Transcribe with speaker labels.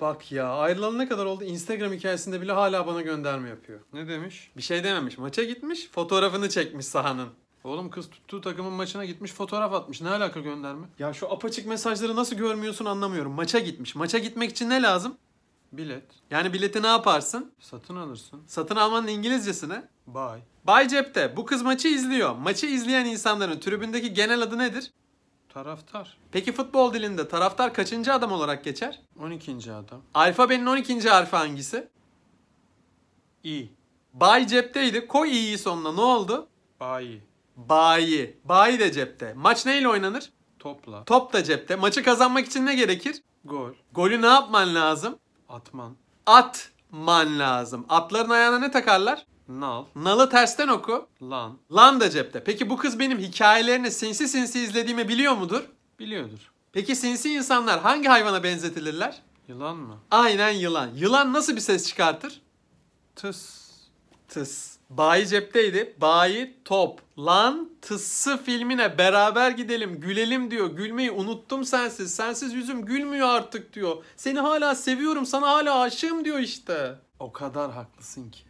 Speaker 1: Bak ya ayrılalı ne kadar oldu Instagram hikayesinde bile hala bana gönderme yapıyor. Ne demiş? Bir şey dememiş. Maça gitmiş fotoğrafını çekmiş sahanın. Oğlum kız tuttuğu takımın maçına gitmiş fotoğraf atmış. Ne alaka gönderme? Ya şu apaçık mesajları nasıl görmüyorsun anlamıyorum. Maça gitmiş. Maça gitmek için ne lazım? Bilet. Yani bileti ne yaparsın? Satın alırsın. Satın almanın İngilizcesi ne? Bay Buy cepte. Bu kız maçı izliyor. Maçı izleyen insanların tribündeki genel adı nedir? Taraftar. Peki futbol dilinde taraftar kaçıncı adam olarak geçer?
Speaker 2: 12. adam.
Speaker 1: Alfabenin 12. harfi hangisi? İ. Bay cepteydi. Koy i'yi sonuna. Ne oldu? Bayi. Bayi. Bayi de cepte. Maç neyle oynanır? Topla. Top da cepte. Maçı kazanmak için ne gerekir? Gol. Golü ne yapman lazım? Atman. Atman lazım. Atların ayağına ne takarlar? Nal. Nal'ı tersten oku. Lan. Lan da cepte. Peki bu kız benim hikayelerini sinsi sinsi izlediğimi biliyor mudur? Biliyordur. Peki sinsi insanlar hangi hayvana benzetilirler? Yılan mı? Aynen yılan. Yılan nasıl bir ses çıkartır? Tıs. Tıs. Bayi cepteydi. Bayi top. Lan tısı filmine beraber gidelim gülelim diyor. Gülmeyi unuttum sensiz. Sensiz yüzüm gülmüyor artık diyor. Seni hala seviyorum sana hala aşığım diyor işte. O kadar haklısın ki.